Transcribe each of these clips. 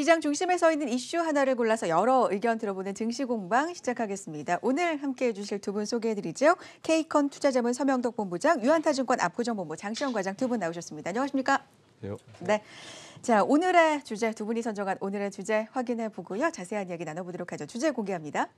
시장 중심에 서 있는 이슈 하나를 골라서 여러 의견 들어보는 증시공방 시작하겠습니다. 오늘 함께해 주실 두 분 소개해드리죠. 케이컨 투자자문 서명덕 본부장, 유한타증권 압구정본부 장시영 과장 두 분 나오셨습니다. 안녕하십니까? 네. 네. 자, 오늘의 주제 두 분이 선정한 오늘의 주제 확인해 보고요. 자세한 이야기 나눠보도록 하죠. 주제 공개합니다.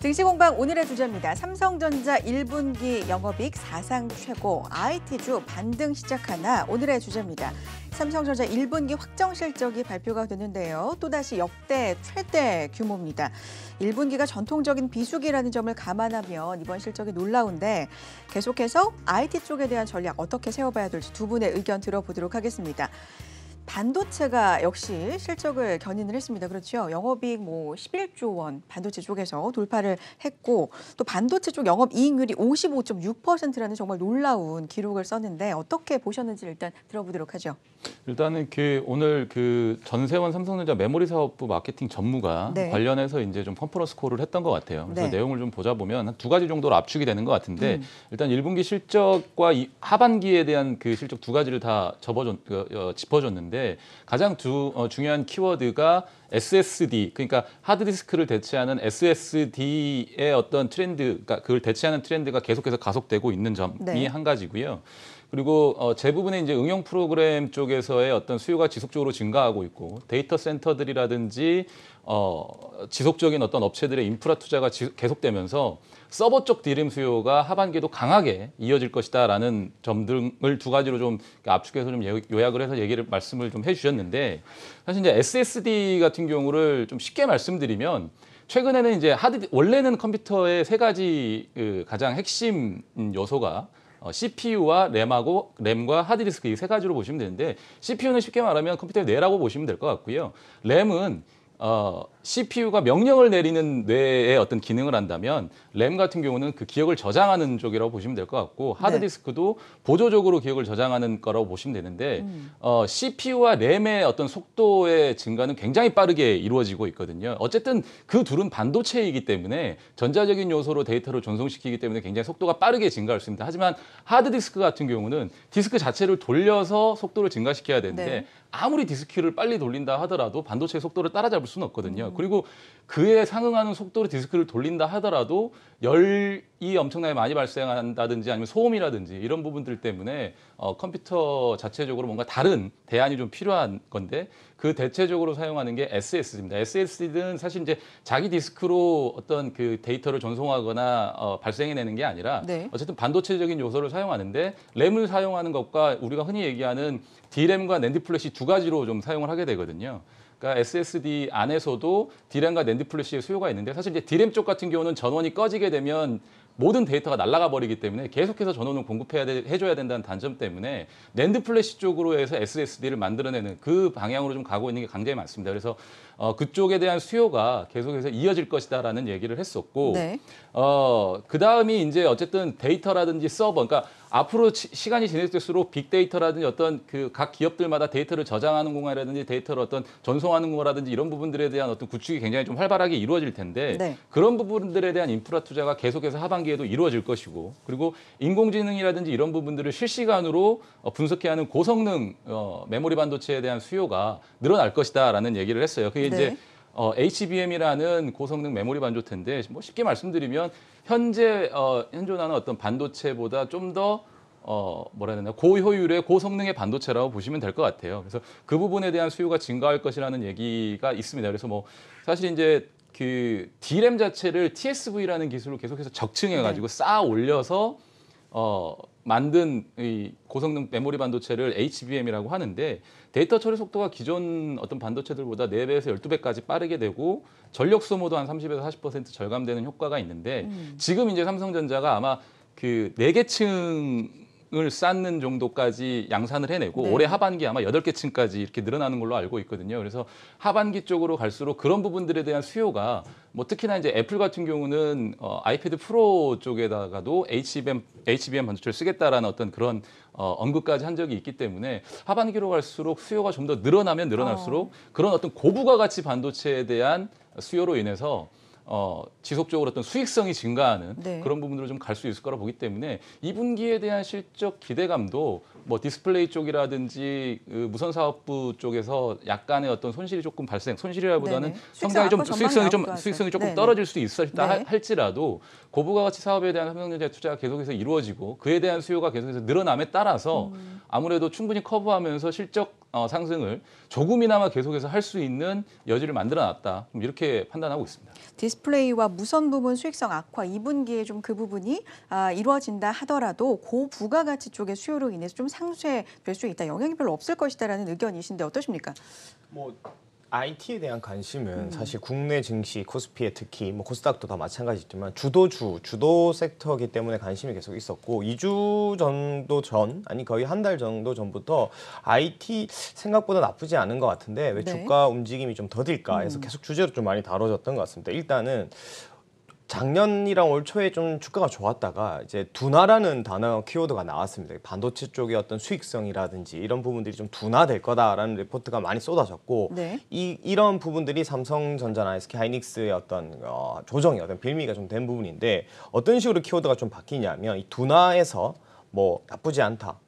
증시공방 오늘의 주제입니다. 삼성전자 1분기 영업이익 사상 최고, IT주 반등 시작하나 오늘의 주제입니다. 삼성전자 1분기 확정 실적이 발표가 됐는데요 또다시 역대 최대 규모입니다. 1분기가 전통적인 비수기라는 점을 감안하면 이번 실적이 놀라운데 계속해서 IT 쪽에 대한 전략 어떻게 세워봐야 될지 두 분의 의견 들어보도록 하겠습니다. 반도체가 역시 실적을 견인을 했습니다. 그렇죠. 영업이익 뭐 11조 원 반도체 쪽에서 돌파를 했고 또 반도체 쪽 영업이익률이 55.6%라는 정말 놀라운 기록을 썼는데 어떻게 보셨는지 일단 들어보도록 하죠. 일단은 그 오늘 그 전세원 삼성전자 메모리 사업부 마케팅 전무가 네. 관련해서 이제 좀 컨퍼런스 콜을 했던 것 같아요. 그래서 네. 내용을 좀 보자 보면 한 두 가지 정도로 압축이 되는 것 같은데 음. 일단 1분기 실적과 이 하반기에 대한 그 실적 두 가지를 다 접어줬, 그, 어, 짚어줬는데 있는데 가장 두, 어, 중요한 키워드가 SSD 그러니까 하드디스크를 대체하는 SSD의 어떤 트렌드 그러니까 그걸 대체하는 트렌드가 계속해서 가속되고 있는 점이 네. 한 가지고요. 그리고 어, 대부분의 이제 응용 프로그램 쪽에서의 어떤 수요가 지속적으로 증가하고 있고 데이터 센터들이라든지 어, 지속적인 어떤 업체들의 인프라 투자가 지, 계속되면서 서버 쪽 디램 수요가 하반기에도 강하게 이어질 것이다라는 점 등을 두 가지로 좀 압축해서 좀 요약을 해서 얘기를 말씀을 좀 해주셨는데 사실 이제 SSD 같은 경우를 좀 쉽게 말씀드리면 최근에는 이제 하드 원래는 컴퓨터의 세 가지 그 가장 핵심 요소가 어, CPU와 램하고 램과 하드디스크 이 세 가지로 보시면 되는데 CPU는 쉽게 말하면 컴퓨터의 뇌라고 보시면 될 것 같고요. 램은 어, CPU가 명령을 내리는 뇌의 어떤 기능을 한다면 램 같은 경우는 그 기억을 저장하는 쪽이라고 보시면 될 것 같고 하드디스크도 네. 보조적으로 기억을 저장하는 거라고 보시면 되는데 음. 어, CPU와 램의 어떤 속도의 증가는 굉장히 빠르게 이루어지고 있거든요. 어쨌든 그 둘은 반도체이기 때문에 전자적인 요소로 데이터를 전송시키기 때문에 굉장히 속도가 빠르게 증가할 수 있습니다. 하지만 하드디스크 같은 경우는 디스크 자체를 돌려서 속도를 증가시켜야 되는데 네. 아무리 디스크를 빨리 돌린다 하더라도 반도체의 속도를 따라잡을 수는 없거든요. 음. 그리고 그에 상응하는 속도로 디스크를 돌린다 하더라도 열이 엄청나게 많이 발생한다든지 아니면 소음이라든지 이런 부분들 때문에 어, 컴퓨터 자체적으로 뭔가 다른 대안이 좀 필요한 건데 그 대체적으로 사용하는 게 SSD입니다. SSD는 사실 이제 자기 디스크로 어떤 그 데이터를 전송하거나 어, 발생해내는 게 아니라 네. 어쨌든 반도체적인 요소를 사용하는데 램을 사용하는 것과 우리가 흔히 얘기하는 D램과 낸디 플래시 두 가지로 좀 사용을 하게 되거든요. 그러니까 SSD 안에서도 D램과 낸디 플래시의 수요가 있는데 사실 이제 D램 쪽 같은 경우는 전원이 꺼지게 되면 모든 데이터가 날아가 버리기 때문에 계속해서 전원을 공급해야 돼, 해줘야 된다는 단점 때문에 랜드 플래시 쪽으로 해서 SSD를 만들어내는 그 방향으로 좀 가고 있는 게 굉장히 많습니다. 그래서 어, 그쪽에 대한 수요가 계속해서 이어질 것이다라는 얘기를 했었고 네. 어, 그다음이 이제 어쨌든 데이터라든지 서버 그러니까 앞으로 시, 간이 지날수록 빅데이터라든지 어떤 그 각 기업들마다 데이터를 저장하는 공간이라든지 데이터를 어떤 전송하는 거라든지 이런 부분들에 대한 어떤 구축이 굉장히 좀 활발하게 이루어질 텐데 네. 그런 부분들에 대한 인프라 투자가 계속해서 하반기에도 이루어질 것이고 그리고 인공지능이라든지 이런 부분들을 실시간으로 어, 분석해야 하는 고성능 어, 메모리 반도체에 대한 수요가 늘어날 것이다라는 얘기를 했어요. 그게 이게 네. 이제 어, HBM이라는 고성능 메모리 반도체인데 뭐 쉽게 말씀드리면 현재 어, 현존하는 어떤 반도체보다 좀 더 어, 뭐라 해야 되나 고효율의 고성능의 반도체라고 보시면 될 것 같아요. 그래서 그 부분에 대한 수요가 증가할 것이라는 얘기가 있습니다. 그래서 뭐 사실 이제 그 D램 자체를 TSV라는 기술로 계속해서 적층해 가지고 네. 쌓아 올려서 어 만든 이 고성능 메모리 반도체를 HBM이라고 하는데 데이터 처리 속도가 기존 어떤 반도체들보다 4배에서 12배까지 빠르게 되고 전력 소모도 한 30에서 40% 절감되는 효과가 있는데 음. 지금 이제 삼성전자가 아마 그 4계층 을 쌓는 정도까지 양산을 해내고 네. 올해 하반기 아마 여덟 개 층까지 이렇게 늘어나는 걸로 알고 있거든요. 그래서 하반기 쪽으로 갈수록 그런 부분들에 대한 수요가 뭐 특히나 이제 애플 같은 경우는 어, 아이패드 프로 쪽에다가도 HBM HBM 반도체를 쓰겠다라는 어떤 그런 어, 언급까지 한 적이 있기 때문에 하반기로 갈수록 수요가 좀 더 늘어나면 늘어날수록 어. 그런 어떤 고부가 가치 반도체에 대한 수요로 인해서 어, 지속적으로 어떤 수익성이 증가하는 네. 그런 부분으로 좀 갈 수 있을 거라 보기 때문에 2분기에 대한 실적 기대감도 뭐 디스플레이 쪽이라든지 그 무선 사업부 쪽에서 약간의 어떤 손실이 조금 발생, 손실이라보다는 상당히 좀 수익성이 좀 수익성이 조금 네 떨어질 수도 있었다 네. 할지라도 고부가 가치 사업에 대한 삼성전자 투자가 계속해서 이루어지고 그에 대한 수요가 계속해서 늘어남에 따라서 음. 아무래도 충분히 커버하면서 실적 어, 상승을 조금이나마 계속해서 할 수 있는 여지를 만들어놨다. 이렇게 판단하고 있습니다. 디스플레이와 무선 부분 수익성 악화 2분기에 좀 그 부분이 아, 이루어진다 하더라도 고부가가치 쪽의 수요로 인해서 좀 상쇄될 수 있다. 영향이 별로 없을 것이다라는 의견이신데 어떠십니까? 뭐 IT에 대한 관심은 음. 사실 국내 증시 코스피에 특히 뭐 코스닥도 다 마찬가지지만 주도주 주도 섹터이기 때문에 관심이 계속 있었고 2주 정도 전 아니 거의 한 달 정도 전부터 IT 생각보다 나쁘지 않은 것 같은데 왜 네. 주가 움직임이 좀 더딜까 해서 음. 계속 주제로 좀 많이 다뤄졌던 것 같습니다. 일단은 작년이랑 올 초에 좀 주가가 좋았다가 이제 둔화라는 단어 키워드가 나왔습니다. 반도체 쪽의 어떤 수익성이라든지 이런 부분들이 좀 둔화될 거다라는 리포트가 많이 쏟아졌고 네. 이 이런 부분들이 삼성전자나 SK 하이닉스의 어떤 어, 조정이 어떤 빌미가 좀 된 부분인데 어떤 식으로 키워드가 좀 바뀌냐면 이 둔화에서 뭐 나쁘지 않다.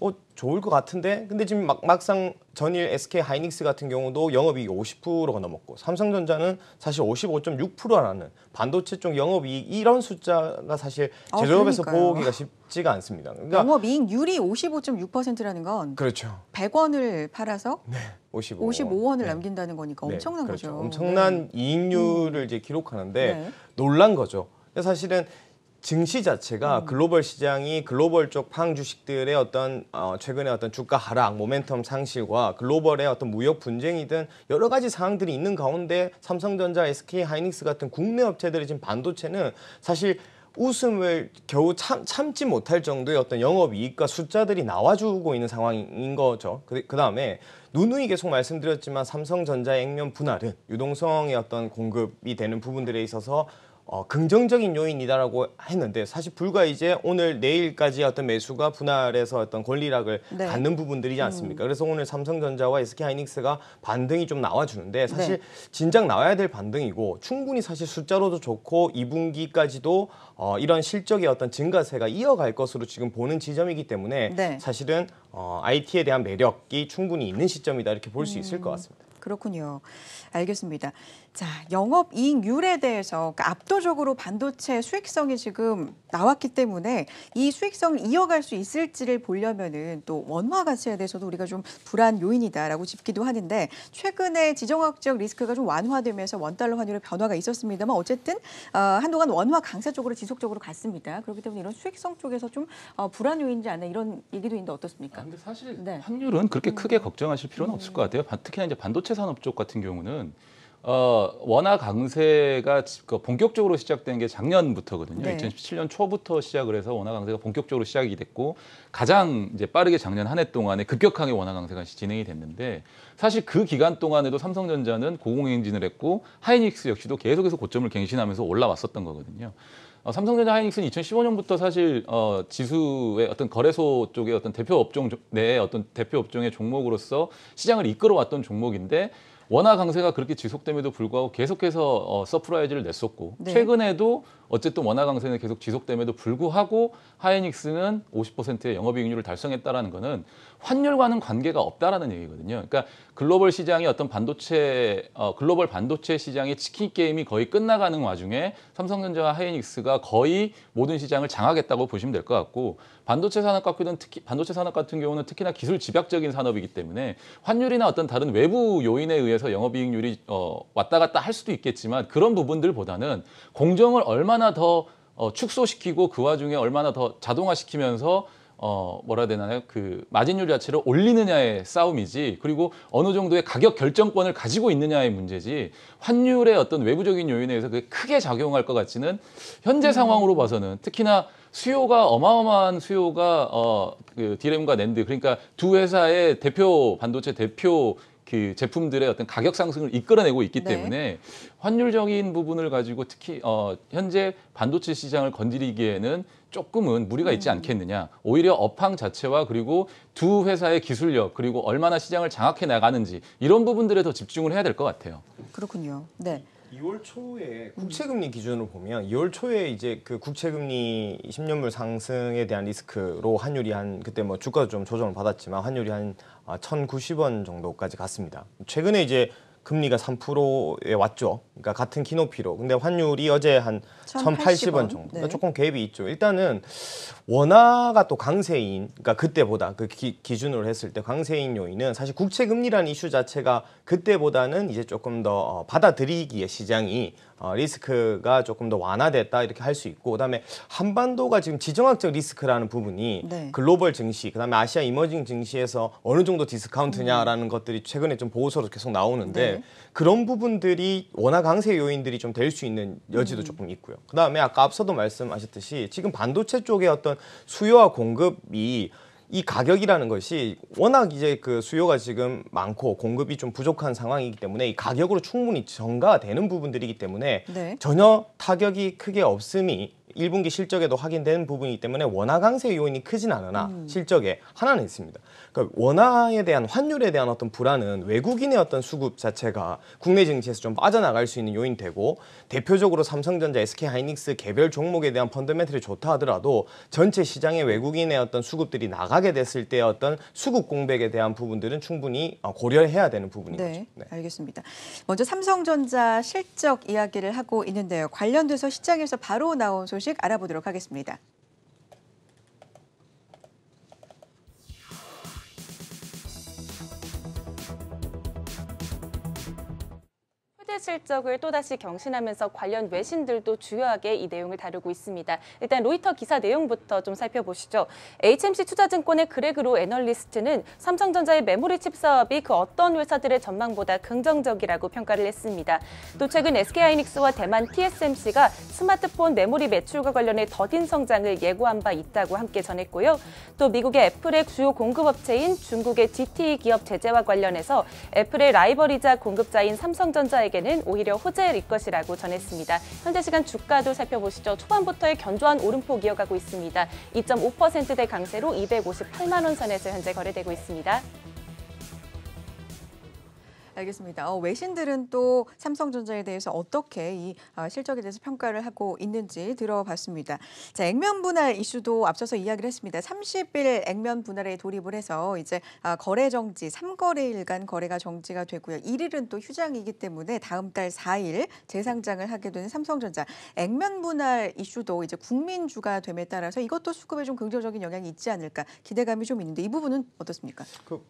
어, 좋을 것 같은데 근데 지금 막, 막상 전일 SK 하이닉스 같은 경우도 영업이익 50%가 넘었고 삼성전자는 사실 55.6%라는 반도체 쪽 영업이익 이런 숫자가 사실 어, 제조업에서 아, 보기가 쉽지가 않습니다. 그러니까 영업이익률이 55.6%라는 건 그렇죠. 100원을 팔아서 네, 55원. 55원을 네. 남긴다는 거니까 네, 엄청난 그렇죠. 거죠. 엄청난 네. 이익률을 이제 기록하는데 음. 네. 놀란 거죠. 사실은 증시 자체가 음. 글로벌 시장이 글로벌 쪽팡 주식들의 어떤 어, 최근의 어떤 주가 하락, 모멘텀 상실과 글로벌의 어떤 무역 분쟁이든 여러 가지 상황들이 있는 가운데 삼성전자, SK 하이닉스 같은 국내 업체들이 지금 반도체는 사실 웃음을 겨우 참, 참지 못할 정도의 어떤 영업이익과 숫자들이 나와주고 있는 상황인 거죠. 그, 그 다음에 누누이 계속 말씀드렸지만 삼성전자 액면 분할은 유동성의 어떤 공급이 되는 부분들에 있어서 어, 긍정적인 요인이다라고 했는데 사실 불과 이제 오늘 내일까지 어떤 매수가 분할해서 어떤 권리락을 네. 갖는 부분들이지 음. 않습니까? 음. 그래서 오늘 삼성전자와 SK하이닉스가 반등이 좀 나와주는데 네. 사실 네. 진작 나와야 될 반등이고 충분히 사실 숫자로도 좋고 2분기까지도 어, 이런 실적의 어떤 증가세가 이어갈 것으로 지금 보는 지점이기 때문에 네. 사실은 어, IT에 대한 매력이 충분히 있는 시점이다 이렇게 볼수 음. 있을 것 음. 같습니다. 그렇군요. 알겠습니다. 자, 영업 이익률에 대해서 그러니까 압도적으로 반도체 수익성이 지금 나왔기 때문에 이 수익성을 이어갈 수 있을지를 보려면은 또 원화 가치에 대해서도 우리가 좀 불안 요인이다라고 짚기도 하는데 최근에 지정학적 리스크가 좀 완화되면서 원달러 환율의 변화가 있었습니다만 어쨌든 어, 한동안 원화 강세 쪽으로 지속적으로 갔습니다. 그렇기 때문에 이런 수익성 쪽에서 좀 어, 불안 요인지 않나 이런 얘기도 있는데 어떻습니까? 아, 근데 사실 네. 환율은 그렇게 음. 크게 걱정하실 필요는 음. 없을 것 같아요. 특히나 이제 반도체 산업 쪽 같은 경우는 어, 원화 강세가 그 본격적으로 시작된 게 작년부터거든요. 네. 2017년 초부터 시작을 해서 원화 강세가 본격적으로 시작이 됐고 가장 이제 빠르게 작년 한 해 동안에 급격하게 원화 강세가 진행이 됐는데 사실 그 기간 동안에도 삼성전자는 고공행진을 했고 하이닉스 역시도 계속해서 고점을 갱신하면서 올라왔었던 거거든요. 어, 삼성전자 하이닉스는 2015년부터 사실 어, 지수의 어떤 거래소 쪽의 어떤 대표 업종 내에 어떤 대표 업종의 종목으로서 시장을 이끌어왔던 종목인데 원화 강세가 그렇게 지속됨에도 불구하고 계속해서 어, 서프라이즈를 냈었고 네. 최근에도 어쨌든 원화 강세는 계속 지속됨에도 불구하고 하이닉스는 50%의 영업이익률을 달성했다라는 것은 환율과는 관계가 없다라는 얘기거든요. 그러니까 글로벌 시장이 어떤 반도체 어, 글로벌 반도체 시장의 치킨 게임이 거의 끝나가는 와중에 삼성전자와 하이닉스가 거의 모든 시장을 장악했다고 보시면 될 것 같고 반도체 산업 같은 특히 반도체 산업 같은 경우는 특히나 기술 집약적인 산업이기 때문에 환율이나 어떤 다른 외부 요인에 의해서 영업이익률이 어, 왔다 갔다 할 수도 있겠지만 그런 부분들보다는 공정을 얼마나 더 어, 축소시키고 그 와중에 얼마나 더 자동화시키면서 어, 뭐라 해야 되나요? 그 마진율 자체를 올리느냐의 싸움이지 그리고 어느 정도의 가격 결정권을 가지고 있느냐의 문제지 환율의 어떤 외부적인 요인에 의해서 그게 크게 작용할 것 같지는 현재 음. 상황으로 봐서는 특히나 수요가 어마어마한 수요가 어, 그 디램과 낸드 그러니까 두 회사의 대표 반도체 대표 그 제품들의 어떤 가격 상승을 이끌어내고 있기 네. 때문에 환율적인 부분을 가지고 특히 어, 현재 반도체 시장을 건드리기에는 조금은 무리가 있지 음. 않겠느냐. 오히려 업황 자체와 그리고 두 회사의 기술력 그리고 얼마나 시장을 장악해 나가는지 이런 부분들에 더 집중을 해야 될 것 같아요. 그렇군요. 네. 2월 초에 국채금리 기준으로 보면 2월 초에 이제 그 국채금리 10년물 상승에 대한 리스크로 환율이 한 그때 뭐 주가도 좀 조정을 받았지만 환율이 한 1,090원 아, 정도까지 갔습니다. 최근에 이제 금리가 3%에 왔죠. 그러니까 같은 키높이로. 근데 환율이 어제 한 1,080원 정도. 그원 그러니까 정도. 네. 조금 갭이 있죠. 일단은 원화가 또 강세인, 그러니까 그때보다 그 기, 준으로 했을 때 강세인 요인은 사실 국채 금리라는 이슈 자체가 그때보다는 이제 조금 더 어, 받아들이기에 시장이 어, 리스크가 조금 더 완화됐다 이렇게 할 수 있고 그다음에 한반도가 지금 지정학적 리스크라는 부분이 네. 글로벌 증시 그다음에 아시아 이머징 증시에서 어느 정도 디스카운트냐라는 음. 것들이 최근에 좀 보고서로 계속 나오는데 네. 그런 부분들이 워낙 강세 요인들이 좀 될 수 있는 여지도 음. 조금 있고요. 그다음에 아까 앞서도 말씀하셨듯이 지금 반도체 쪽의 어떤 수요와 공급이 이 가격이라는 것이 워낙 이제 그 수요가 지금 많고 공급이 좀 부족한 상황이기 때문에 이 가격으로 충분히 전가되는 부분들이기 때문에 네. 전혀 타격이 크게 없음이 1분기 실적에도 확인된 부분이기 때문에 원화 강세 요인이 크진 않으나 음. 실적에 하나는 있습니다. 그러니까 원화에 대한 환율에 대한 어떤 불안은 외국인의 어떤 수급 자체가 국내 증시에서 좀 빠져나갈 수 있는 요인 되고 대표적으로 삼성전자, SK하이닉스 개별 종목에 대한 펀더멘털이 좋다 하더라도 전체 시장에 외국인의 어떤 수급들이 나가게 됐을 때 어떤 수급 공백에 대한 부분들은 충분히 어, 고려해야 되는 부분인 네, 거죠. 네, 알겠습니다. 먼저 삼성전자 실적 이야기를 하고 있는데요. 관련돼서 시장에서 바로 나온 소식 알아보도록 하겠습니다. 회계 실적을 또다시 경신하면서 관련 외신들도 주요하게 이 내용을 다루고 있습니다. 일단 로이터 기사 내용부터 좀 살펴보시죠. HMC 투자증권의 그렉으로 애널리스트는 삼성전자의 메모리 칩 사업이 그 어떤 회사들의 전망보다 긍정적이라고 평가를 했습니다. 또 최근 SK하이닉스와 대만 TSMC가 스마트폰 메모리 매출과 관련해 더딘 성장을 예고한 바 있다고 함께 전했고요. 또 미국의 애플의 주요 공급업체인 중국의 GTE 기업 제재와 관련해서 애플의 라이벌이자 공급자인 삼성전자에게 경우에는 오히려 호재일 것이라고 전했습니다. 현재 시간 주가도 살펴보시죠. 초반부터의 견조한 오름폭 이어가고 있습니다. 2.5%대 강세로 258만 원 선에서 현재 거래되고 있습니다. 알겠습니다. 어, 외신들은 또 삼성전자에 대해서 어떻게 이 어, 실적에 대해서 평가를 하고 있는지 들어봤습니다. 자, 액면 분할 이슈도 앞서서 이야기를 했습니다. 30일 액면 분할에 돌입을 해서 이제 아, 거래 정지, 3거래일간 거래가 정지가 되고요. 1일은 또 휴장이기 때문에 다음 달 4일 재상장을 하게 되는 삼성전자. 액면 분할 이슈도 이제 국민주가 됨에 따라서 이것도 수급에 좀 긍정적인 영향이 있지 않을까 기대감이 좀 있는데 이 부분은 어떻습니까? 그...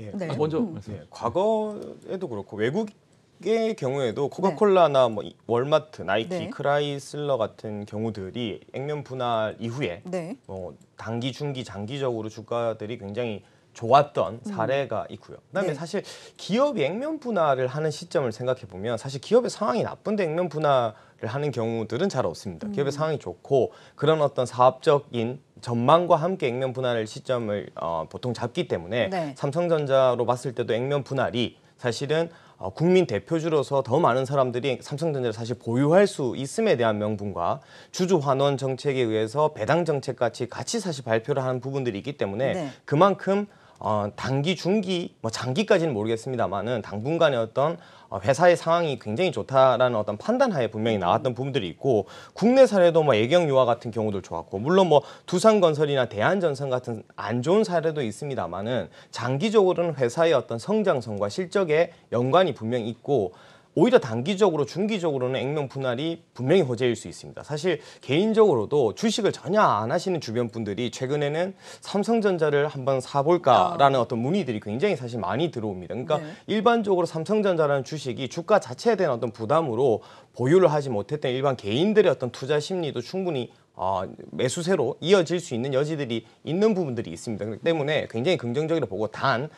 예. 네. 아, 먼저 음. 말씀. 예, 과거에도 그렇고 외국의 경우에도 네. 코카콜라나 뭐 월마트, 나이키, 네. 크라이슬러 같은 경우들이 액면 분할 이후에 네. 뭐 단기, 중기, 장기적으로 주가들이 굉장히 좋았던 음. 사례가 있고요. 그다음에 네. 사실 기업이 액면 분할을 하는 시점을 생각해 보면 사실 기업의 상황이 나쁜데 액면 분할을 하는 경우들은 잘 없습니다. 음. 기업의 상황이 좋고 그런 어떤 사업적인 전망과 함께 액면 분할 시점을 어, 보통 잡기 때문에 네. 삼성전자로 봤을 때도 액면 분할이 사실은 어, 국민 대표주로서 더 많은 사람들이 삼성전자를 사실 보유할 수 있음에 대한 명분과 주주 환원 정책에 의해서 배당 정책 같이 같이 사실 발표를 하는 부분들이 있기 때문에 네. 그만큼 어, 단기, 중기, 뭐 장기까지는 모르겠습니다만은 당분간의 어떤 어, 회사의 상황이 굉장히 좋다라는 어떤 판단하에 분명히 나왔던 부분들이 있고 국내 사례도 뭐애경유화 같은 경우도 좋았고 물론 뭐 두산건설이나 대한전선 같은 안 좋은 사례도 있습니다만은 장기적으로는 회사의 어떤 성장성과 실적에 연관이 분명히 있고 오히려 단기적으로 중기적으로는 액면 분할이 분명히 호재일 수 있습니다. 사실 개인적으로도 주식을 전혀 안 하시는 주변 분들이 최근에는 삼성전자를 한번 사볼까라는 아. 어떤 문의들이 굉장히 사실 많이 들어옵니다. 그러니까 네. 일반적으로 삼성전자라는 주식이 주가 자체에 대한 어떤 부담으로 보유를 하지 못했던 일반 개인들의 어떤 투자 심리도 충분히 어, 매수세로 이어질 수 있는 여지들이 있는 부분들이 있습니다. 그렇기 때문에 굉장히 긍정적으로 보고 단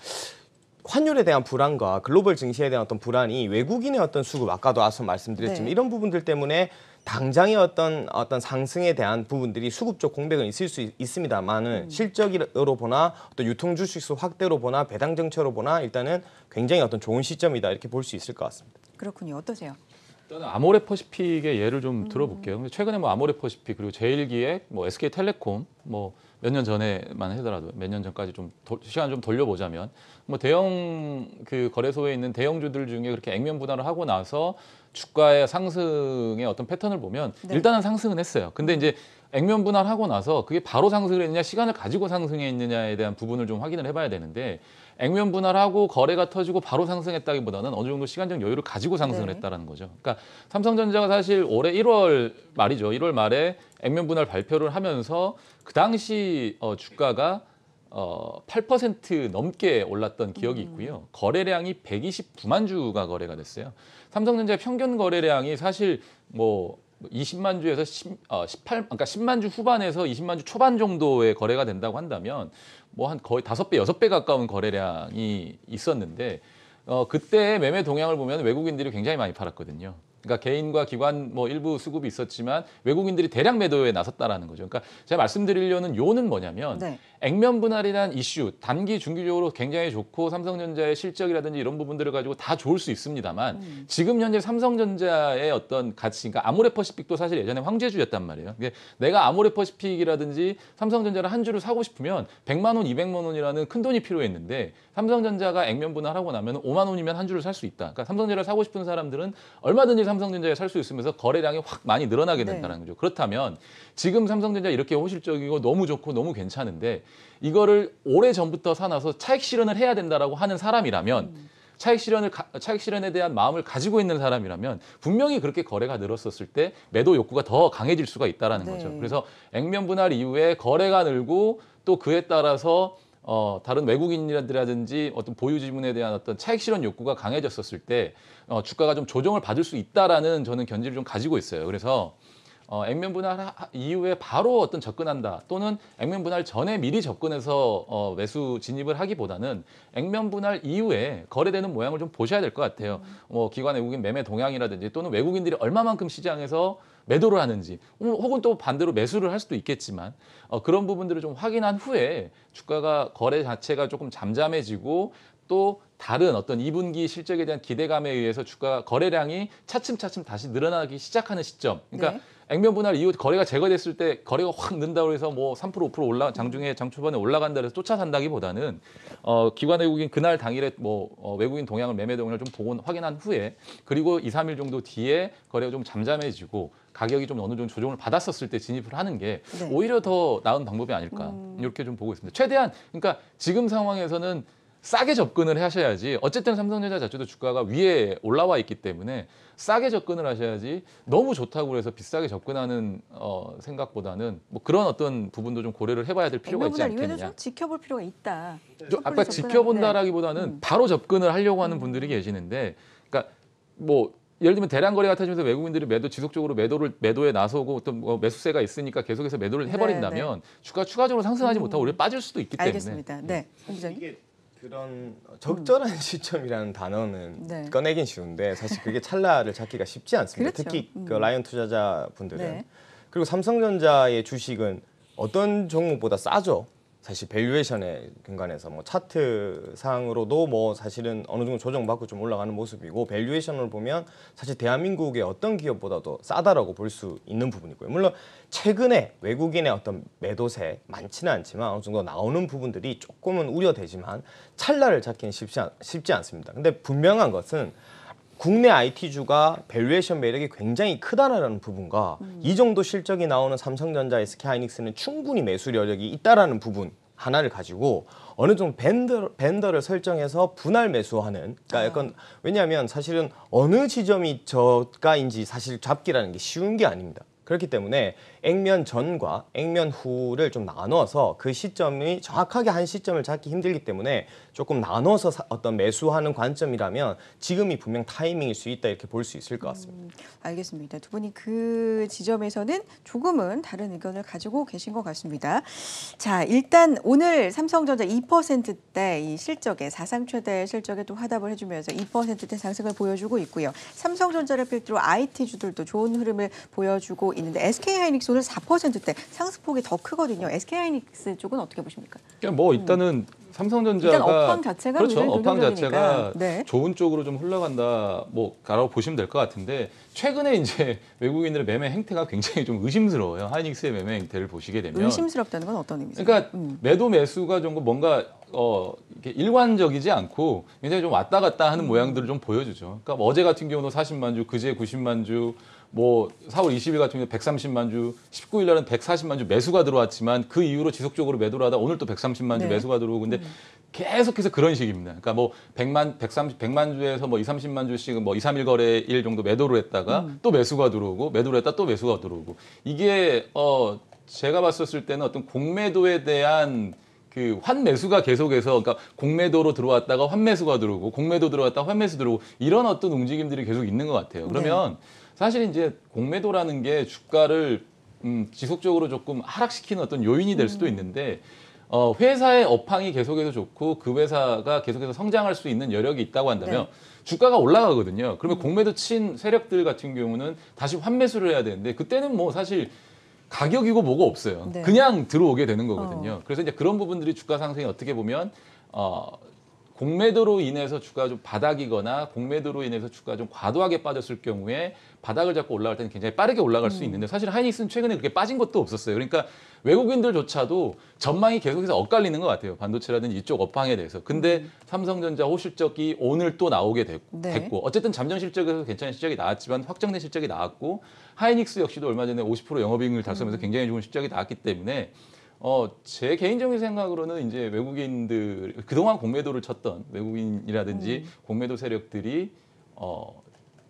환율에 대한 불안과 글로벌 증시에 대한 어떤 불안이 외국인의 어떤 수급 아까도 앞서 말씀드렸지만 네. 이런 부분들 때문에 당장의 어떤 어떤 상승에 대한 부분들이 수급 적 공백은 있을 수 있, 습니다만은 음. 실적으로 보나 어떤 유통 주식수 확대로 보나 배당 정체로 보나 일단은 굉장히 어떤 좋은 시점이다 이렇게 볼 수 있을 것 같습니다. 그렇군요. 어떠세요? 일단 아모레퍼시픽의 예를 좀 음. 들어볼게요. 최근에 뭐 아모레퍼시픽 그리고 제일기의 뭐 SK텔레콤 뭐 몇년 전에만 하더라도 몇 년 전까지 좀 도, 시간 좀 돌려보자면 뭐 대형 그 거래소에 있는 대형주들 중에 그렇게 액면 분할을 하고 나서 주가의 상승의 어떤 패턴을 보면 네. 일단은 상승은 했어요. 근데 이제 액면 분할하고 나서 그게 바로 상승을 했느냐 시간을 가지고 상승했느냐에 대한 부분을 좀 확인을 해봐야 되는데 액면 분할하고 거래가 터지고 바로 상승했다기보다는 어느 정도 시간적 여유를 가지고 상승을 네. 했다는 거죠. 그러니까 삼성전자가 사실 올해 1월 말이죠. 1월 말에 액면 분할 발표를 하면서 그 당시 어, 주가가 어, 8% 넘게 올랐던 기억이 음. 있고요. 거래량이 129만 주가 거래가 됐어요. 삼성전자 평균 거래량이 사실 뭐 20만 주에서 10, 어, 18, 그러니까 10만 주 후반에서 20만 주 초반 정도의 거래가 된다고 한다면 뭐 한 거의 5배, 6배 가까운 거래량이 있었는데 어, 그때 매매 동향을 보면 외국인들이 굉장히 많이 팔았거든요. 그러니까 개인과 기관 뭐 일부 수급이 있었지만 외국인들이 대량 매도에 나섰다라는 거죠. 그러니까 제가 말씀드리려는 요는 뭐냐면 네. 액면 분할이란 이슈 단기 중기적으로 굉장히 좋고 삼성전자의 실적이라든지 이런 부분들을 가지고 다 좋을 수 있습니다만 음. 지금 현재 삼성전자의 어떤 가치 그러니까 아모레퍼시픽도 사실 예전에 황제주였단 말이에요. 내가 아모레퍼시픽이라든지 삼성전자를 한 주를 사고 싶으면 100만 원, 200만 원이라는 큰 돈이 필요했는데 삼성전자가 액면 분할하고 나면 5만 원이면 한 주를 살 수 있다. 그러니까 삼성전자를 사고 싶은 사람들은 얼마든지 삼성전자에 살 수 있으면서 거래량이 확 많이 늘어나게 된다는 네. 거죠. 그렇다면 지금 삼성전자 이렇게 호실적이고 너무 좋고 너무 괜찮은데 이거를 오래 전부터 사놔서 차익 실현을 해야 된다라고 하는 사람이라면 음. 차익 실현을 차익 실현에 대한 마음을 가지고 있는 사람이라면 분명히 그렇게 거래가 늘었었을 때 매도 욕구가 더 강해질 수가 있다라는 네. 거죠. 그래서 액면 분할 이후에 거래가 늘고 또 그에 따라서 어, 다른 외국인이라든지 어떤 보유 지분에 대한 어떤 차익 실현 욕구가 강해졌었을 때 어, 주가가 좀 조정을 받을 수 있다라는 저는 견지를 좀 가지고 있어요. 그래서 어, 액면 분할 이후에 바로 어떤 접근한다 또는 액면 분할 전에 미리 접근해서 어, 매수 진입을 하기보다는 액면 분할 이후에 거래되는 모양을 좀 보셔야 될 것 같아요. 음. 뭐 기관 외국인 매매 동향이라든지 또는 외국인들이 얼마만큼 시장에서 매도를 하는지 음, 혹은 또 반대로 매수를 할 수도 있겠지만 어, 그런 부분들을 좀 확인한 후에 주가가 거래 자체가 조금 잠잠해지고 또 다른 어떤 2분기 실적에 대한 기대감에 의해서 주가 거래량이 차츰차츰 다시 늘어나기 시작하는 시점. 그러니까 네. 액면 분할 이후 거래가 제거됐을 때 거래가 확 는다고 해서 뭐 3% 5% 올라 장중에 장초반에 올라간다 해서 쫓아간다기보다는 어 기관 외국인 그날 당일에 뭐 어, 외국인 동향을 매매 동향을 좀 보고 확인한 후에 그리고 2, 3일 정도 뒤에 거래가 좀 잠잠해지고 가격이 좀 어느 정도 조정을 받았었을 때 진입을 하는 게 네. 오히려 더 나은 방법이 아닐까 음. 이렇게 좀 보고 있습니다. 최대한 그러니까 지금 상황에서는 싸게 접근을 하셔야지 어쨌든 삼성전자 자체도 주가가 위에 올라와 있기 때문에 싸게 접근을 하셔야지 너무 좋다고 해서 비싸게 접근하는 어, 생각보다는 뭐 그런 어떤 부분도 좀 고려를 해봐야 될 필요가 있지 않겠느냐. 좀 지켜볼 필요가 있다. 네. 아까 지켜본다라기보다는 음. 바로 접근을 하려고 하는 음. 분들이 계시는데 그러니까 뭐 예를 들면 대량 거래가 터지면서 외국인들이 매도 지속적으로 매도를 매도에 나서고 어떤 또 뭐 매수세가 있으니까 계속해서 매도를 네, 해버린다면 네, 네. 주가 추가적으로 상승하지 음. 못하고 오히려 빠질 수도 있기 때문에. 알겠습니다. 네, 음. 홍 기자님. 그런 적절한 시점이라는 단어는 네. 꺼내긴 쉬운데 사실 그게 찰나를 찾기가 쉽지 않습니다. 그렇죠. 특히 그 음. 라이언 투자자분들은. 네. 그리고 삼성전자의 주식은 어떤 종목보다 싸죠. 사실 밸류에이션에 근간에서뭐 차트 상으로도 뭐 사실은 어느 정도 조정받고 좀 올라가는 모습이고 밸류에이션을 보면 사실 대한민국의 어떤 기업보다도 싸다라고 볼 수 있는 부분이고요. 물론 최근에 외국인의 어떤 매도세 많지는 않지만 어느 정도 나오는 부분들이 조금은 우려되지만 찰나를 찾기는 쉽지, 않, 쉽지 않습니다. 근데 분명한 것은 국내 IT주가 밸류에이션 매력이 굉장히 크다라는 부분과 음. 이 정도 실적이 나오는 삼성전자, SK하이닉스는 충분히 매수 여력이 있다라는 부분 하나를 가지고 어느 정도 밴더, 밴더를 설정해서 분할 매수하는 그러니까 아. 약간 왜냐하면 사실은 어느 지점이 저가인지 사실 잡기라는 게 쉬운 게 아닙니다. 그렇기 때문에 액면 전과 액면 후를 좀 나눠서 그 시점이 정확하게 한 시점을 찾기 힘들기 때문에 조금 나눠서 어떤 매수하는 관점이라면 지금이 분명 타이밍일 수 있다 이렇게 볼 수 있을 것 같습니다. 음, 알겠습니다. 두 분이 그 지점에서는 조금은 다른 의견을 가지고 계신 것 같습니다. 자, 일단 오늘 삼성전자 2%대 이 실적에 사상 최대 실적에 또 화답을 해주면서 2%대 상승을 보여주고 있고요. 삼성전자를 필두로 IT주들도 좋은 흐름을 보여주고 있는데 SK하이닉스 지수를 4%대 상승폭이 더 크거든요. SK하이닉스 쪽은 어떻게 보십니까? 뭐 일단은 음. 삼성전자가 일단 업황 자체가 그렇죠. 업황 자체가 네. 좋은 쪽으로 좀 흘러간다 뭐라고 보시면 될 것 같은데 최근에 이제 외국인들의 매매 행태가 굉장히 좀 의심스러워요. 하이닉스의 매매 행태를 보시게 되면 의심스럽다는 건 어떤 의미죠? 그러니까 음. 매도 매수가 좀 뭔가 어, 이렇게 일관적이지 않고 굉장히 좀 왔다 갔다 하는 모양들을 좀 보여주죠. 그러니까 뭐 어제 같은 경우도 40만 주, 그제 90만 주, 뭐 4월 20일 같은 경우는 130만 주, 19일 날은 140만 주 매수가 들어왔지만 그 이후로 지속적으로 매도를 하다 오늘 또 130만 주 네. 매수가 들어오고 근데 음. 계속해서 그런 식입니다. 그러니까 뭐 100만 130 100만 주에서 뭐 2, 30만 주씩 뭐 2, 3일 거래일 정도 매도를 했다가 음. 또 매수가 들어오고 매도를 했다 또 매수가 들어오고 이게 어 제가 봤었을 때는 어떤 공매도에 대한 그 환매수가 계속해서 그러니까 공매도로 들어왔다가 환매수가 들어오고 공매도 들어왔다가 환매수 들어오고 이런 어떤 움직임들이 계속 있는 것 같아요. 네. 그러면 네. 사실 이제 공매도라는 게 주가를 음, 지속적으로 조금 하락시키는 어떤 요인이 될 수도 음. 있는데 어, 회사의 업황이 계속해서 좋고 그 회사가 계속해서 성장할 수 있는 여력이 있다고 한다면 네. 주가가 올라가거든요. 그러면 공매도 친 세력들 같은 경우는 다시 환매수를 해야 되는데 그때는 뭐 사실 가격이고 뭐가 없어요. 네. 그냥 들어오게 되는 거거든요. 어. 그래서 이제 그런 부분들이 주가 상승이 어떻게 보면 어, 공매도로 인해서 주가 좀 바닥이거나 공매도로 인해서 주가 좀 과도하게 빠졌을 경우에 바닥을 잡고 올라갈 때는 굉장히 빠르게 올라갈 음. 수 있는데 사실 하이닉스는 최근에 그렇게 빠진 것도 없었어요. 그러니까 외국인들조차도 전망이 계속해서 엇갈리는 것 같아요. 반도체라든지 이쪽 업황에 대해서. 근데 음. 삼성전자 호실적이 오늘 또 나오게 됐고, 네. 됐고 어쨌든 잠정 실적에서 괜찮은 실적이 나왔지만 확정된 실적이 나왔고 하이닉스 역시도 얼마 전에 50%영업이익률 달성하면서 음. 굉장히 좋은 실적이 나왔기 때문에 어, 제 개인적인 생각으로는 이제 외국인들 그동안 공매도를 쳤던 외국인이라든지 음. 공매도 세력들이 어,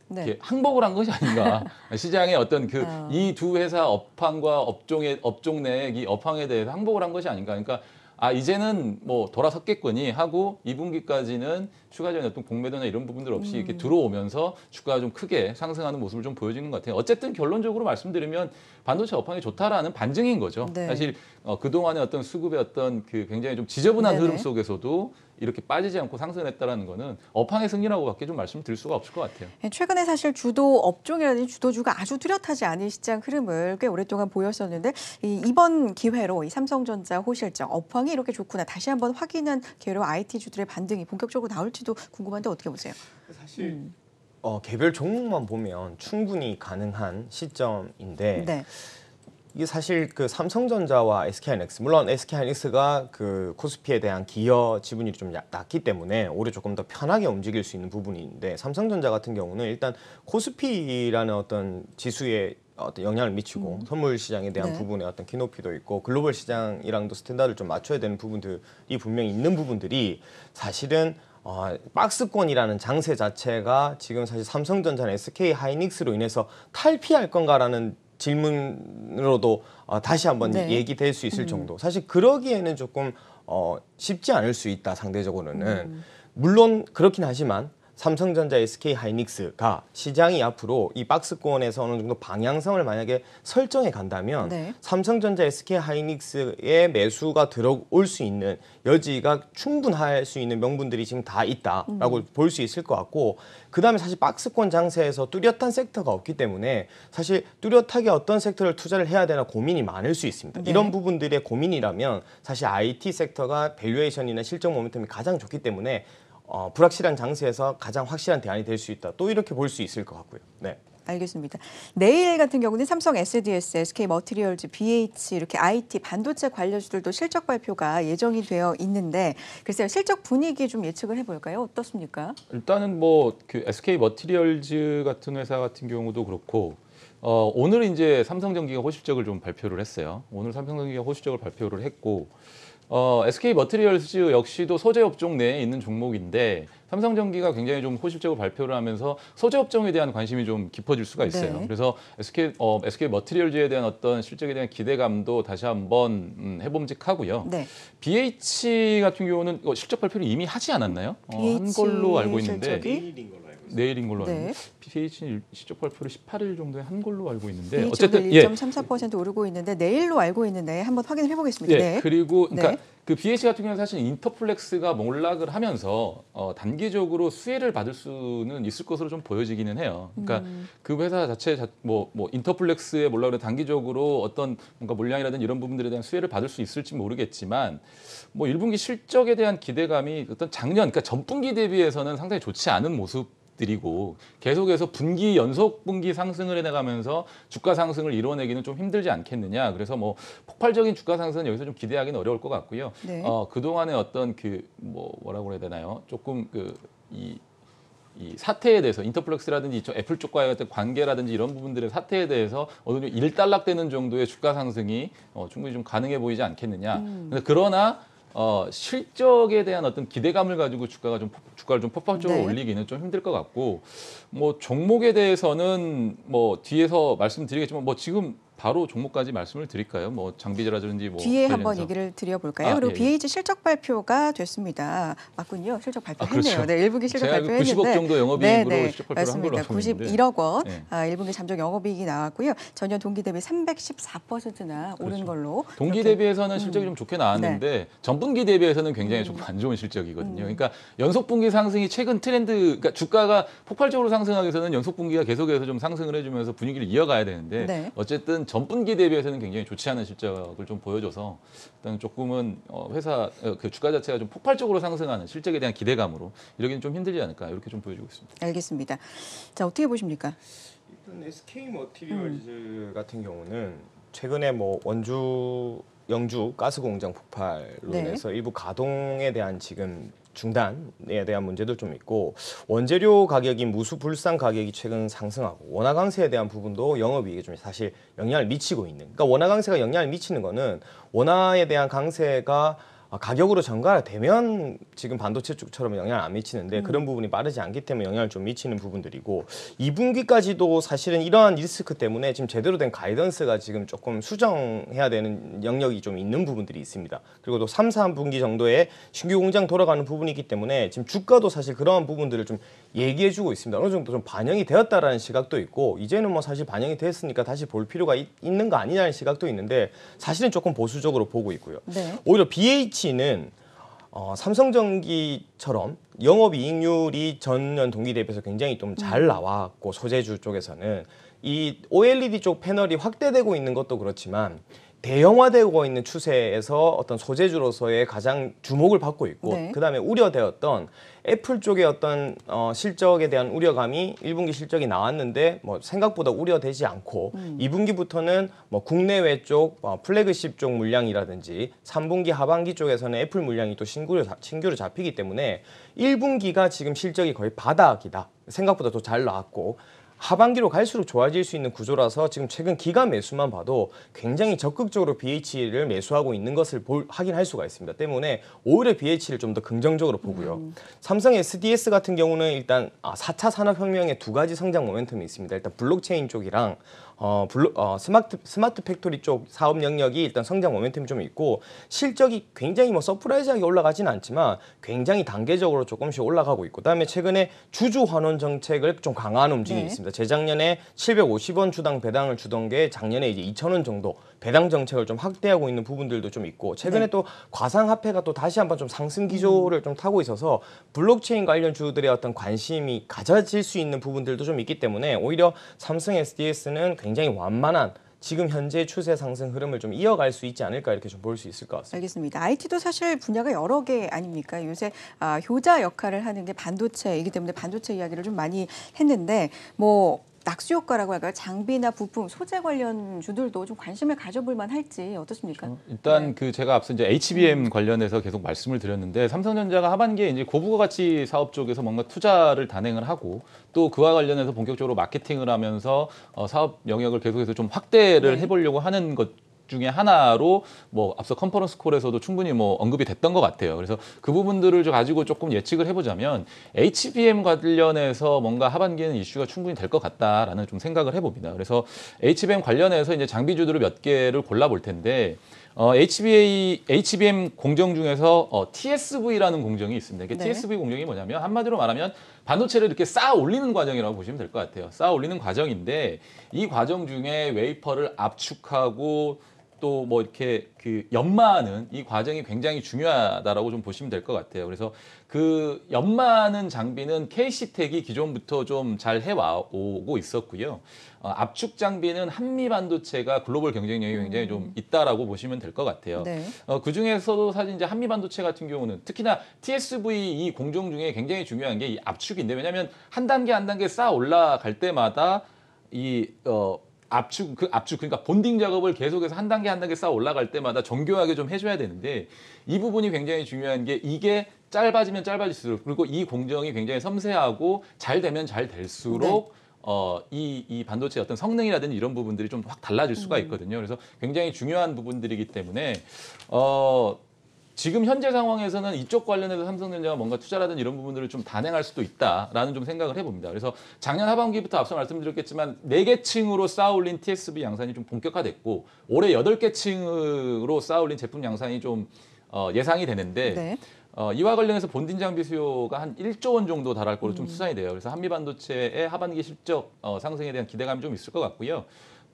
네. 이게 항복을 한 것이 아닌가 시장의 어떤 그 이두 어. 회사 업황과 업종의 업종 내이 의 업황에 대해서 항복을 한 것이 아닌가 그러니까 아 이제는 뭐 돌아섰겠거니 하고 2분기까지는 추가적인 어떤 공매도나 이런 부분들 없이 음. 이렇게 들어오면서 주가가 좀 크게 상승하는 모습을 좀 보여주는 것 같아요. 어쨌든 결론적으로 말씀드리면 반도체 업황이 좋다라는 반증인 거죠. 네. 사실 어, 그동안의 어떤 수급의 어떤 그 굉장히 좀 지저분한 네네. 흐름 속에서도 이렇게 빠지지 않고 상승했다라는 거는 업황의 승리라고밖에 좀 말씀을 드릴 수가 없을 것 같아요. 예, 최근에 사실 주도 업종이라든지 주도주가 아주 뚜렷하지 않은 시장 흐름을 꽤 오랫동안 보였었는데 이, 번 기회로 이 삼성전자 호실적 업황이 이렇게 좋구나 다시 한번 확인한 기회로 IT 주들의 반등이 본격적으로 나올지도 궁금한데 어떻게 보세요? 사실 음. 어, 개별 종목만 보면 충분히 가능한 시점인데. 네. 이게 사실 그 삼성전자와 SK하이닉스 물론 SK하이닉스가 그 코스피에 대한 기여 지분율이 좀 낮기 때문에 오히려 조금 더 편하게 움직일 수 있는 부분인데 삼성전자 같은 경우는 일단 코스피라는 어떤 지수에 어떤 영향을 미치고 음. 선물 시장에 대한 네. 부분에 어떤 키높이도 있고 글로벌 시장이랑도 스탠다드를 좀 맞춰야 되는 부분들이 분명히 있는 부분들이 사실은 어, 박스권이라는 장세 자체가 지금 사실 삼성전자나 SK 하이닉스로 인해서 탈피할 건가라는 질문으로도 어, 다시 한번 네. 얘기될 수 있을 음. 정도. 사실 그러기에는 조금 어, 쉽지 않을 수 있다 상대적으로는. 음. 물론 그렇긴 하지만 삼성전자, SK 하이닉스가 시장이 앞으로 이 박스권에서 어느 정도 방향성을 만약에 설정해 간다면 네. 삼성전자, SK 하이닉스의 매수가 들어올 수 있는 여지가 충분할 수 있는 명분들이 지금 다 있다라고 음. 볼수 있을 것 같고 그다음에 사실 박스권 장세에서 뚜렷한 섹터가 없기 때문에 사실 뚜렷하게 어떤 섹터를 투자를 해야 되나 고민이 많을 수 있습니다. 네. 이런 부분들의 고민이라면 사실 IT 섹터가 밸류에이션이나 실적 모멘텀이 가장 좋기 때문에 어, 불확실한 장세에서 가장 확실한 대안이 될 수 있다. 또 이렇게 볼 수 있을 것 같고요. 네. 알겠습니다. 내일 같은 경우는 삼성 SDS, SK 머티리얼즈, BH 이렇게 IT 반도체 관련주들도 실적 발표가 예정이 되어 있는데 글쎄요 실적 분위기 좀 예측을 해볼까요? 어떻습니까? 일단은 뭐그 SK 머티리얼즈 같은 회사 같은 경우도 그렇고 어, 오늘 이제 삼성전기가 호실적을 좀 발표를 했어요. 오늘 삼성전기가 호실적을 발표를 했고 어, SK 머트리얼스 역시도 소재 업종 내에 있는 종목인데 삼성전기가 굉장히 좀 호실적으로 발표를 하면서 소재 업종에 대한 관심이 좀 깊어질 수가 있어요. 네. 그래서 SK 어, SK 머트리얼즈에 대한 어떤 실적에 대한 기대감도 다시 한번 음, 해봄직하고요. 네. BH 같은 경우는 어, 실적 발표를 이미 하지 않았나요? 어, 한 걸로 알고 있는데. 내일인 걸로 알고 네. PPH 실적 발표를 18일 정도에 한 걸로 알고 있는데 어쨌든 1.34% 뭐 예. 오르고 있는데 내일로 알고 있는데 한번 확인을 해보겠습니다. 예. 네. 그리고 그러니까 네. 그 BH 같은 경우는 사실 인터플렉스가 몰락을 하면서 어, 단기적으로 수혜를 받을 수는 있을 것으로 좀 보여지기는 해요. 그러니까 음. 그 회사 자체 뭐뭐 뭐, 뭐 인터플렉스의 몰락을 단기적으로 어떤 뭔가 물량이라든지 이런 부분들에 대한 수혜를 받을 수 있을지 모르겠지만 뭐 1분기 실적에 대한 기대감이 어떤 작년 그러니까 전분기 대비해서는 상당히 좋지 않은 모습 부드리고 계속해서 분기 연속 분기 상승을 해나가면서 주가 상승을 이뤄내기는 좀 힘들지 않겠느냐. 그래서 뭐 폭발적인 주가 상승은 여기서 좀 기대하기는 어려울 것 같고요. 네. 어, 그동안의 어떤 그 뭐 뭐라고 해야 되나요? 조금 그 이 이 사태에 대해서 인터플렉스라든지 애플 쪽과의 어떤 관계라든지 이런 부분들의 사태에 대해서 어느 정도 일단락되는 정도의 주가 상승이 어, 충분히 좀 가능해 보이지 않겠느냐. 음. 그러나 어, 실적에 대한 어떤 기대감을 가지고 주가가 좀 주가를 좀 폭발적으로 네. 올리기는 좀 힘들 것 같고 뭐 종목에 대해서는 뭐 뒤에서 말씀드리겠지만 뭐 지금 바로 종목까지 말씀을 드릴까요? 뭐 장비제라든지 뭐 뒤에 한번 얘기를 드려볼까요? 아, 그리고 예, 예. BH 실적 발표가 됐습니다. 맞군요. 실적 아, 발표했네요. 아, 그렇죠. 네, 1분기 실적 그 발표했는데 90억 정도 영업이익으로 네, 네. 실적 발표를 맞습니다. 한 걸로 91억 원 네. 아, 1분기 잠정 영업이익이 나왔고요. 전년 동기 대비 314%나 오른 그렇죠. 걸로 동기 대비해서는 음. 실적이 좀 좋게 나왔는데 네. 전분기 대비해서는 굉장히 음. 좀안 좋은 실적이거든요. 음. 그러니까 연속 분기 상승이 최근 트렌드 그러니까 주가가 폭발적으로 상승하기 위해서는 연속 분기가 계속해서 좀 상승을 해주면서 분위기를 이어가야 되는데 네. 어쨌든 전분기 대비해서는 굉장히 좋지 않은 실적을 좀 보여줘서 일단 조금은 어, 회사 어, 그 주가 자체가 좀 폭발적으로 상승하는 실적에 대한 기대감으로 이러기는 좀 힘들지 않을까 이렇게 좀 보여주고 있습니다. 알겠습니다. 자 어떻게 보십니까? 일단 SK 머티리얼즈 음. 같은 경우는 최근에 뭐 원주 영주 가스 공장 폭발로 네. 인해서 일부 가동에 대한 지금 중단에 대한 문제도 좀 있고 원재료 가격인 무수불상 가격이 최근 상승하고 원화 강세에 대한 부분도 영업이익에 좀 사실 영향을 미치고 있는. 그러니까 원화 강세가 영향을 미치는 거는 원화에 대한 강세가 아, 가격으로 전가 되면 지금 반도체 쪽처럼 영향을 안 미치는데 음. 그런 부분이 빠르지 않기 때문에 영향을 좀 미치는 부분들이고 2분기까지도 사실은 이러한 리스크 때문에 지금 제대로 된 가이던스가 지금 조금 수정해야 되는 영역이 좀 있는 부분들이 있습니다. 그리고 또 3, 4분기 정도에 신규 공장 돌아가는 부분이기 때문에 지금 주가도 사실 그러한 부분들을 좀 얘기해주고 있습니다. 어느 정도 좀 반영이 되었다라는 시각도 있고 이제는 뭐 사실 반영이 됐으니까 다시 볼 필요가 있, 는거 아니냐는 시각도 있는데 사실은 조금 보수적으로 보고 있고요. 네. 오히려 BH H는 어, 삼성전기처럼 영업이익률이 전년 동기 대비해서 굉장히 좀잘 음. 나왔고 소재주 쪽에서는 이 OLED 쪽 패널이 확대되고 있는 것도 그렇지만 대형화되고 있는 추세에서 어떤 소재주로서의 가장 주목을 받고 있고 네. 그다음에 우려되었던 애플 쪽의 어떤 어, 실적에 대한 우려감이 1분기 실적이 나왔는데 뭐 생각보다 우려되지 않고 음. 2분기부터는 뭐 국내외 쪽 어, 플래그십 쪽 물량이라든지 3분기 하반기 쪽에서는 애플 물량이 또 신규로 신규로 잡히기 때문에 1분기가 지금 실적이 거의 바닥이다. 생각보다 더 잘 나왔고 하반기로 갈수록 좋아질 수 있는 구조라서 지금 최근 기간 매수만 봐도 굉장히 적극적으로 BH를 매수하고 있는 것을 볼, 확인할 수가 있습니다. 때문에 오히려 BH를 좀 더 긍정적으로 보고요. 음. 삼성 SDS 같은 경우는 일단 아, 4차 산업혁명의 두 가지 성장 모멘텀이 있습니다. 일단 블록체인 쪽이랑 어, 블루, 어, 스마트, 스마트 팩토리 쪽 사업 영역이 일단 성장 모멘텀이 좀 있고 실적이 굉장히 뭐 서프라이즈하게 올라가진 않지만 굉장히 단계적으로 조금씩 올라가고 있고 그다음에 최근에 주주 환원 정책을 좀 강화한 움직임이 네. 있습니다. 재작년에 750원 주당 배당을 주던 게 작년에 이제 2,000원 정도 배당 정책을 좀 확대하고 있는 부분들도 좀 있고 최근에 네. 또 과상화폐가 또 다시 한번 좀 상승 기조를 음. 좀 타고 있어서 블록체인 관련 주들의 어떤 관심이 가져질 수 있는 부분들도 좀 있기 때문에 오히려 삼성 SDS는 굉장히 완만한 지금 현재 추세 상승 흐름을 좀 이어갈 수 있지 않을까 이렇게 좀 볼 수 있을 것 같습니다. 알겠습니다. IT도 사실 분야가 여러 개 아닙니까? 요새 아, 효자 역할을 하는 게 반도체이기 때문에 반도체 이야기를 좀 많이 했는데 뭐 낙수 효과라고 할까요? 장비나 부품, 소재 관련주들도 좀 관심을 가져볼 만할지 어떻습니까? 어, 일단 네. 그 제가 앞서 이제 HBM 음. 관련해서 계속 말씀을 드렸는데 삼성전자가 하반기에 이제 고부가 가치 사업 쪽에서 뭔가 투자를 단행을 하고 또 그와 관련해서 본격적으로 마케팅을 하면서 어, 사업 영역을 계속해서 좀 확대를 네. 해보려고 하는 것. 중에 하나로 뭐 앞서 컨퍼런스 콜에서도 충분히 뭐 언급이 됐던 것 같아요. 그래서 그 부분들을 가지고 조금 예측을 해보자면 HBM 관련해서 뭔가 하반기에는 이슈가 충분히 될 것 같다라는 좀 생각을 해봅니다. 그래서 HBM 관련해서 이제 장비주들을 몇 개를 골라볼 텐데 어, HBA, HBM 공정 중에서 어, TSV라는 공정이 있습니다. 이게 네. TSV 공정이 뭐냐면 한마디로 말하면 반도체를 이렇게 쌓아 올리는 과정이라고 보시면 될 것 같아요. 쌓아 올리는 과정인데 이 과정 중에 웨이퍼를 압축하고 또뭐 이렇게 그 연마하는 이 과정이 굉장히 중요하다라고 좀 보시면 될 것 같아요. 그래서 그 연마하는 장비는 KC텍이 기존부터 좀 잘 해와오고 있었고요. 어, 압축 장비는 한미 반도체가 글로벌 경쟁력이 굉장히 좀 음. 있다라고 보시면 될 것 같아요. 네. 어, 그 중에서도 사실 이제 한미 반도체 같은 경우는 특히나 TSV 이 공정 중에 굉장히 중요한 게 이 압축인데 왜냐하면 한 단계 한 단계 쌓아 올라갈 때마다 이 어, 압축 그 압축 그러니까 본딩 작업을 계속해서 한 단계 한 단계 쌓아 올라갈 때마다 정교하게 좀 해줘야 되는데 이 부분이 굉장히 중요한 게 이게 짧아지면 짧아질수록 그리고 이 공정이 굉장히 섬세하고 잘 되면 잘 될수록 네. 어, 이, 이 반도체 어떤 성능이라든지 이런 부분들이 좀 확 달라질 수가 음. 있거든요. 그래서 굉장히 중요한 부분들이기 때문에, 어, 지금 현재 상황에서는 이쪽 관련해서 삼성전자가 뭔가 투자라든 지 이런 부분들을 좀 단행할 수도 있다라는 좀 생각을 해봅니다. 그래서 작년 하반기부터 앞서 말씀드렸겠지만 4개 층으로 쌓아올린 TXB 양산이 좀 본격화됐고 올해 8개 층으로 쌓아올린 제품 양산이 좀 어, 예상이 되는데 네. 어, 이와 관련해서 본진 장비 수요가 한 1조 원 정도 달할 거로 좀 음. 추산이 돼요. 그래서 한미 반도체의 하반기 실적 어, 상승에 대한 기대감이 좀 있을 것 같고요.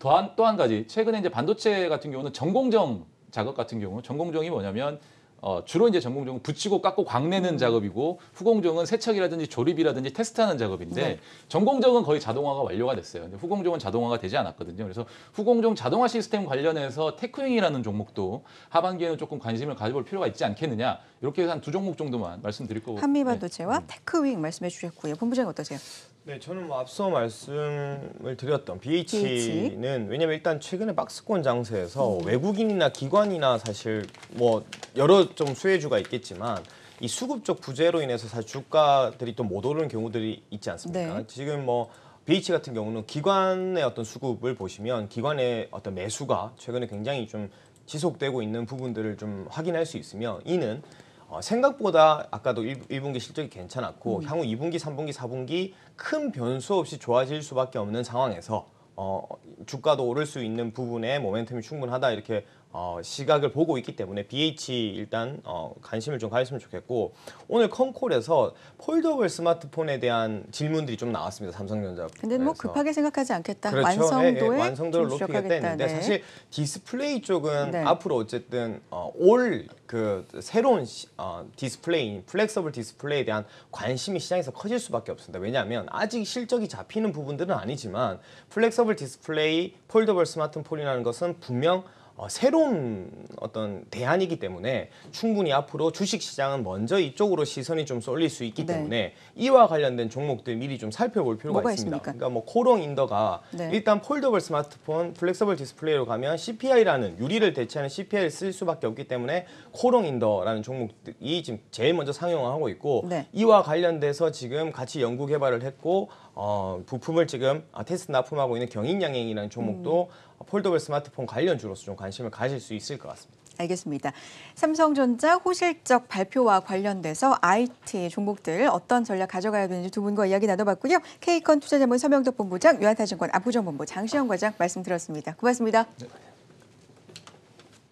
또한 또 한 가지 최근에 이제 반도체 같은 경우는 전공정 작업 같은 경우 전공정이 뭐냐면 어, 주로 이제 전공종은 붙이고 깎고 광내는 음. 작업이고 후공종은 세척이라든지 조립이라든지 테스트하는 작업인데 네. 전공종은 거의 자동화가 완료가 됐어요. 근데 후공종은 자동화가 되지 않았거든요. 그래서 후공종 자동화 시스템 관련해서 테크윙이라는 종목도 하반기에는 조금 관심을 가져볼 필요가 있지 않겠느냐 이렇게 해서 한 두 종목 정도만 말씀드릴 거고 한미반도체와 네. 테크윙 말씀해 주셨고요. 본부장님 어떠세요? 네, 저는 뭐 앞서 말씀을 드렸던 BH는 왜냐면 일단 최근에 박스권 장세에서 음. 외국인이나 기관이나 사실 뭐 여러 좀 수혜주가 있겠지만 이 수급적 부재로 인해서 사실 주가들이 또 못 오르는 경우들이 있지 않습니까? 네. 지금 뭐 BH 같은 경우는 기관의 어떤 수급을 보시면 기관의 어떤 매수가 최근에 굉장히 좀 지속되고 있는 부분들을 좀 확인할 수 있으며 이는 어, 생각보다 아까도 1, 분기 실적이 괜찮았고 음. 향후 2분기, 3분기, 4분기 큰 변수 없이 좋아질 수밖에 없는 상황에서 어, 주가도 오를 수 있는 부분에 모멘텀이 충분하다 이렇게 어, 시각을 보고 있기 때문에 BH 일단 어, 관심을 좀 가졌으면 좋겠고 오늘 컨콜에서 폴더블 스마트폰에 대한 질문들이 좀 나왔습니다 삼성전자. 근데 뭐 급하게 생각하지 않겠다. 그렇죠. 완성도에 예, 예, 완성도를 높이겠다 했는데 네. 사실 디스플레이 쪽은 네. 앞으로 어쨌든 어, 올 그 새로운 시, 어, 디스플레이 플렉서블 디스플레이에 대한 관심이 시장에서 커질 수밖에 없습니다. 왜냐하면 아직 실적이 잡히는 부분들은 아니지만 플렉서블 디스플레이 폴더블 스마트폰이라는 것은 분명 어, 새로운 어떤 대안이기 때문에 충분히 앞으로 주식시장은 먼저 이쪽으로 시선이 좀 쏠릴 수 있기 네. 때문에 이와 관련된 종목들 미리 좀 살펴볼 필요가 있습니다. 있습니까? 그러니까 뭐 코롱 인더가 네. 일단 폴더블 스마트폰 플렉서블 디스플레이로 가면 CPI라는 유리를 대체하는 CPI를 쓸 수밖에 없기 때문에 코롱 인더라는 종목이 지금 제일 먼저 상용화하고 있고 네. 이와 관련돼서 지금 같이 연구 개발을 했고 어, 부품을 지금 아, 테스트 납품하고 있는 경인양행이라는 종목도 음. 폴더블 스마트폰 관련주로서 좀 관심을 가질 수 있을 것 같습니다. 알겠습니다. 삼성전자 호실적 발표와 관련돼서 IT 종목들 어떤 전략 가져가야 되는지 두 분과 이야기 나눠봤고요. k 컨 투자자문 서명덕 본부장, 유한타증권 압구정 본부 장시영 과장 말씀 드렸습니다 고맙습니다. 네.